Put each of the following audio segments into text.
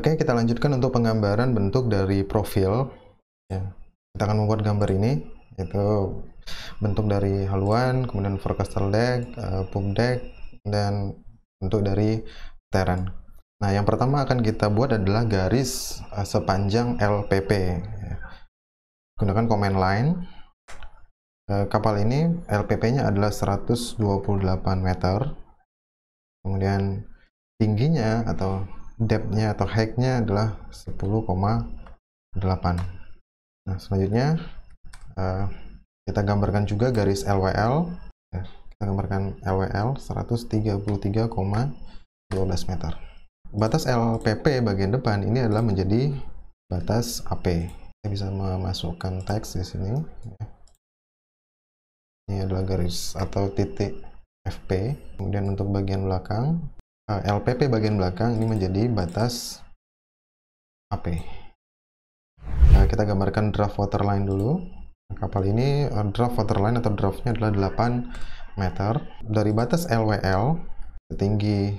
Oke, kita lanjutkan untuk penggambaran bentuk dari profil. Ya, kita akan membuat gambar ini, itu bentuk dari haluan, kemudian forecaster deck, uh, deck, dan bentuk dari teran. Nah, yang pertama akan kita buat adalah garis eh, sepanjang LPP. Ya. Gunakan command line. Eh, kapal ini LPP-nya adalah 128 meter. Kemudian tingginya atau depthnya atau heightnya adalah 10,8 nah selanjutnya eh, kita gambarkan juga garis LWL ya, kita gambarkan LWL 133,12 meter batas LPP bagian depan ini adalah menjadi batas AP kita bisa memasukkan teks di sini ya. ini adalah garis atau titik FP kemudian untuk bagian belakang Eh, LPP bagian belakang ini menjadi batas AP. Nah, kita gambarkan draft waterline dulu. Nah, kapal ini eh, draft waterline atau draftnya adalah 8 meter. Dari batas LWL, setinggi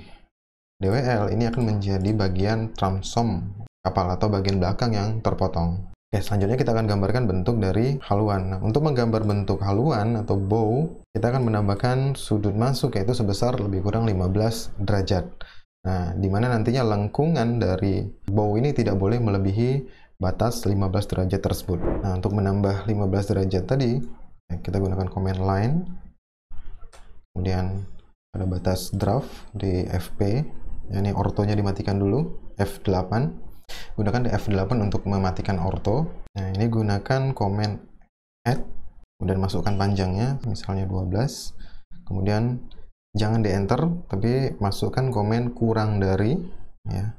DWL ini akan menjadi bagian transom kapal atau bagian belakang yang terpotong. Oke, selanjutnya kita akan gambarkan bentuk dari haluan. Nah, untuk menggambar bentuk haluan atau bow, kita akan menambahkan sudut masuk yaitu sebesar lebih kurang 15 derajat. Nah, di mana nantinya lengkungan dari bow ini tidak boleh melebihi batas 15 derajat tersebut. Nah, untuk menambah 15 derajat tadi, ya, kita gunakan command line. Kemudian ada batas draft di FP. Ya, ini ortonya dimatikan dulu, F8 gunakan F8 untuk mematikan orto nah ini gunakan command add kemudian masukkan panjangnya misalnya 12 kemudian jangan di enter tapi masukkan komen kurang dari ya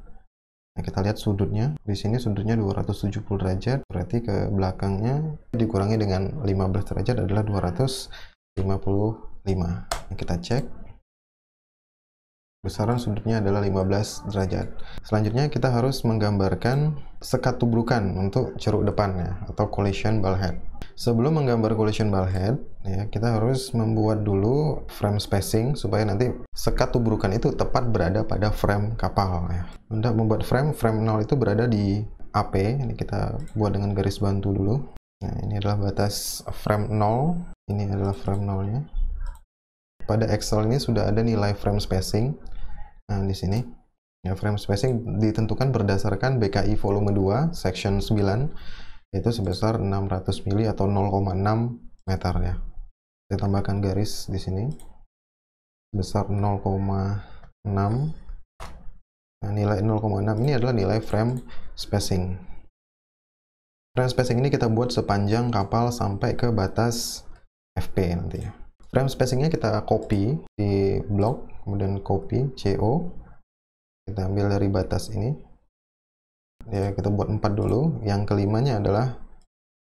Nah, kita lihat sudutnya. Di sini sudutnya 270 derajat, berarti ke belakangnya dikurangi dengan 15 derajat adalah 255. Nah, kita cek. Besaran sudutnya adalah 15 derajat. Selanjutnya kita harus menggambarkan sekat tubrukan untuk ceruk depannya atau collision ball head. Sebelum menggambar collision ball head, ya, kita harus membuat dulu frame spacing supaya nanti sekat tubrukan itu tepat berada pada frame kapal. Ya. Untuk membuat frame, frame 0 itu berada di AP. Ini kita buat dengan garis bantu dulu. Nah, ini adalah batas frame 0. Ini adalah frame 0-nya pada Excel ini sudah ada nilai frame spacing. Nah, di sini ya frame spacing ditentukan berdasarkan BKI volume 2 section 9 yaitu sebesar 600 mili atau 0,6 meter ya. Saya tambahkan garis di sini besar 0,6 nah, nilai 0,6 ini adalah nilai frame spacing frame spacing ini kita buat sepanjang kapal sampai ke batas FP nanti ya frame spacingnya kita copy di blok kemudian copy CO kita ambil dari batas ini ya kita buat 4 dulu yang kelimanya adalah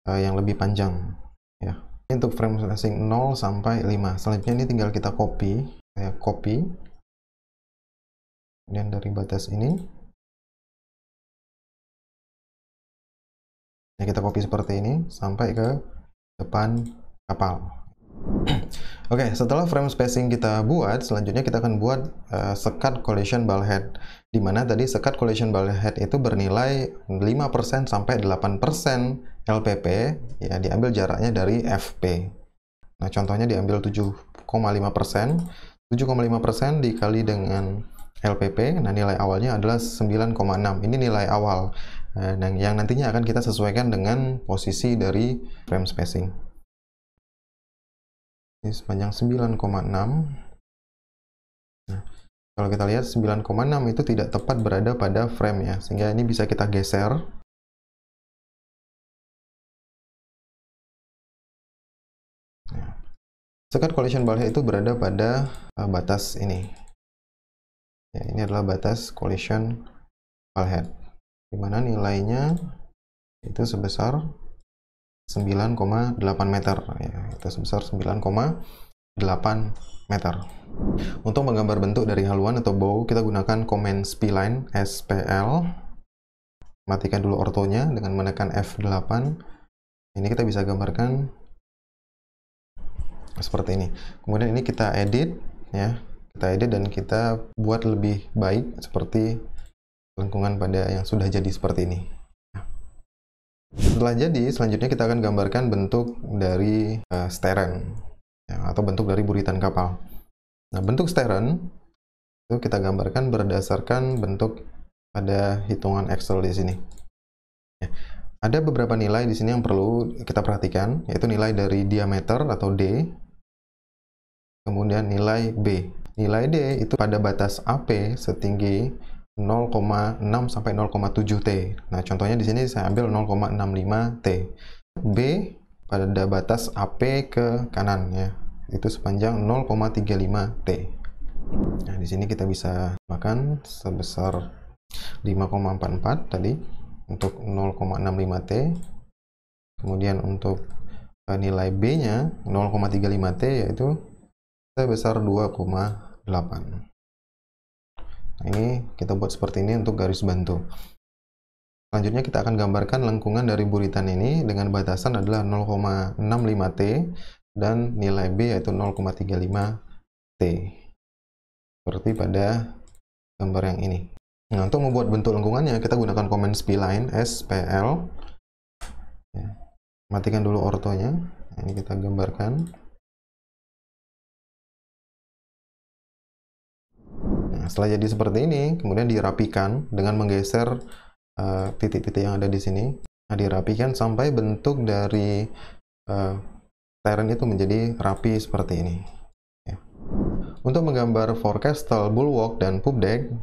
uh, yang lebih panjang ya ini untuk frame spacing 0 sampai 5 selanjutnya ini tinggal kita copy saya copy dan dari batas ini ya kita copy seperti ini sampai ke depan kapal Oke, okay, setelah frame spacing kita buat, selanjutnya kita akan buat uh, sekat collision ball head. Dimana tadi sekat collision ball head itu bernilai 5% sampai 8% LPP, ya diambil jaraknya dari FP. Nah, contohnya diambil 7,5%. 7,5% dikali dengan LPP, nah nilai awalnya adalah 9,6. Ini nilai awal. Nah, yang nantinya akan kita sesuaikan dengan posisi dari frame spacing ini sepanjang 9,6 nah kalau kita lihat 9,6 itu tidak tepat berada pada frame ya sehingga ini bisa kita geser sekat nah, collision head itu berada pada uh, batas ini ya ini adalah batas collision ball head dimana nilainya itu sebesar 9,8 meter ya, itu sebesar 9,8 meter untuk menggambar bentuk dari haluan atau bow kita gunakan command spline SPL matikan dulu ortonya dengan menekan F8 ini kita bisa gambarkan seperti ini kemudian ini kita edit ya kita edit dan kita buat lebih baik seperti lengkungan pada yang sudah jadi seperti ini setelah jadi, selanjutnya kita akan gambarkan bentuk dari uh, eh, steren ya, atau bentuk dari buritan kapal. Nah, bentuk steren itu kita gambarkan berdasarkan bentuk pada hitungan Excel di sini. Ya. Ada beberapa nilai di sini yang perlu kita perhatikan, yaitu nilai dari diameter atau D, kemudian nilai B. Nilai D itu pada batas AP setinggi 0,6 sampai 0,7 T. Nah, contohnya di sini saya ambil 0,65 T. B pada batas AP ke kanan ya. Itu sepanjang 0,35 T. Nah, di sini kita bisa makan sebesar 5,44 tadi untuk 0,65 T. Kemudian untuk e, nilai B-nya 0,35 T yaitu sebesar 2,8 ini kita buat seperti ini untuk garis bantu selanjutnya kita akan gambarkan lengkungan dari buritan ini dengan batasan adalah 0,65T dan nilai B yaitu 0,35T seperti pada gambar yang ini nah untuk membuat bentuk lengkungannya kita gunakan command spline SPL ya, matikan dulu ortonya nah, ini kita gambarkan Nah, setelah jadi seperti ini, kemudian dirapikan dengan menggeser eh, titik-titik uh, yang ada di sini. Nah, dirapikan sampai bentuk dari uh, teren itu menjadi rapi seperti ini. Ya. Untuk menggambar forecastle, bulwark, dan poop deck,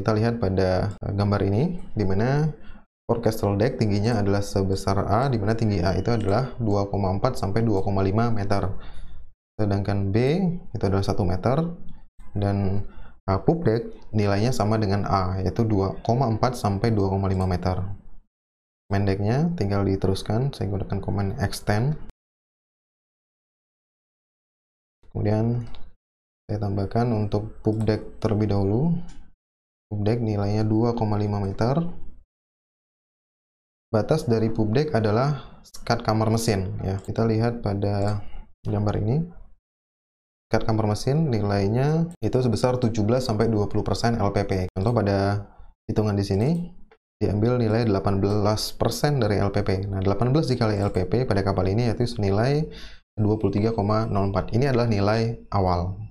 kita lihat pada eh, gambar ini, di mana forecastle deck tingginya adalah sebesar A, di mana tinggi A itu adalah 2,4 sampai 2,5 meter. Sedangkan B itu adalah 1 meter, dan uh, poop deck nilainya sama dengan A, yaitu 2,4 sampai 2,5 meter. Mendeknya tinggal diteruskan, saya gunakan command extend. Kemudian saya tambahkan untuk poop deck terlebih dahulu. Poop deck nilainya 2,5 meter. Batas dari poop deck adalah skat kamar mesin. ya Kita lihat pada gambar ini cat kamar Mesin nilainya itu sebesar 17-20% LPP. Contoh pada hitungan di sini, diambil nilai 18% dari LPP. Nah, 18 dikali LPP pada kapal ini yaitu senilai 23,04. Ini adalah nilai awal.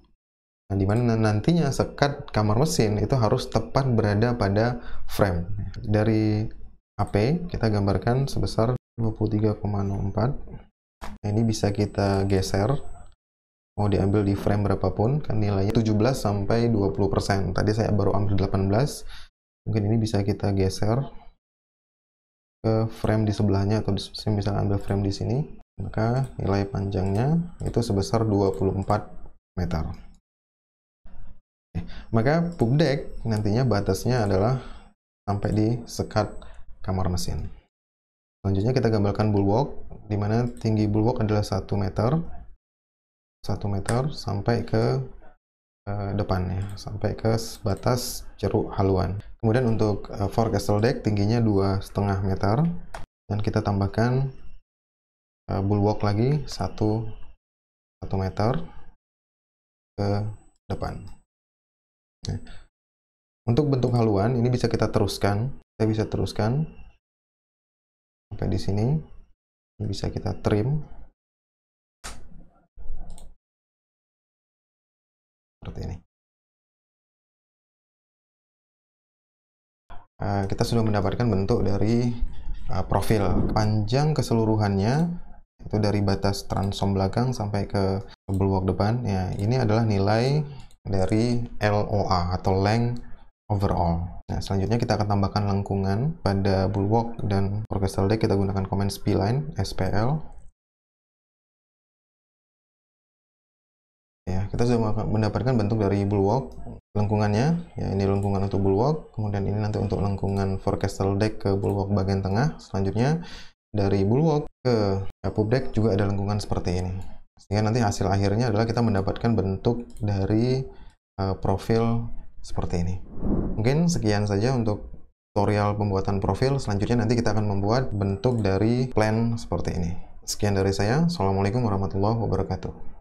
Nah, di mana nantinya sekat kamar mesin itu harus tepat berada pada frame. Dari AP kita gambarkan sebesar 23,04. Nah, ini bisa kita geser mau diambil di frame berapapun kan nilainya 17 sampai 20%. Tadi saya baru ambil 18. Mungkin ini bisa kita geser ke frame di sebelahnya atau saya misalnya ambil frame di sini. Maka nilai panjangnya itu sebesar 24 meter. Eh, maka deck nantinya batasnya adalah sampai di sekat kamar mesin. Selanjutnya kita gambarkan bulwark, di mana tinggi bulwark adalah 1 meter, 1 meter sampai ke uh, depan ya, sampai ke batas ceruk haluan. Kemudian untuk uh, eh, forecastle deck tingginya dua setengah meter dan kita tambahkan uh, bulwark lagi satu satu meter ke depan. ya. Untuk bentuk haluan ini bisa kita teruskan, kita bisa teruskan sampai di sini. Ini bisa kita trim Eh, kita sudah mendapatkan bentuk dari uh, profil panjang keseluruhannya itu dari batas transom belakang sampai ke bulwark depan ya ini adalah nilai dari LOA atau length overall nah selanjutnya kita akan tambahkan lengkungan pada bulwark dan orchestral deck kita gunakan command spline SPL ya kita sudah mendapatkan bentuk dari bulwark lengkungannya ya ini lengkungan untuk bulwark kemudian ini nanti untuk lengkungan forecastle deck ke bulwark bagian tengah selanjutnya dari bulwark ke pub deck juga ada lengkungan seperti ini sehingga nanti hasil akhirnya adalah kita mendapatkan bentuk dari uh, profil seperti ini mungkin sekian saja untuk tutorial pembuatan profil selanjutnya nanti kita akan membuat bentuk dari plan seperti ini sekian dari saya assalamualaikum warahmatullahi wabarakatuh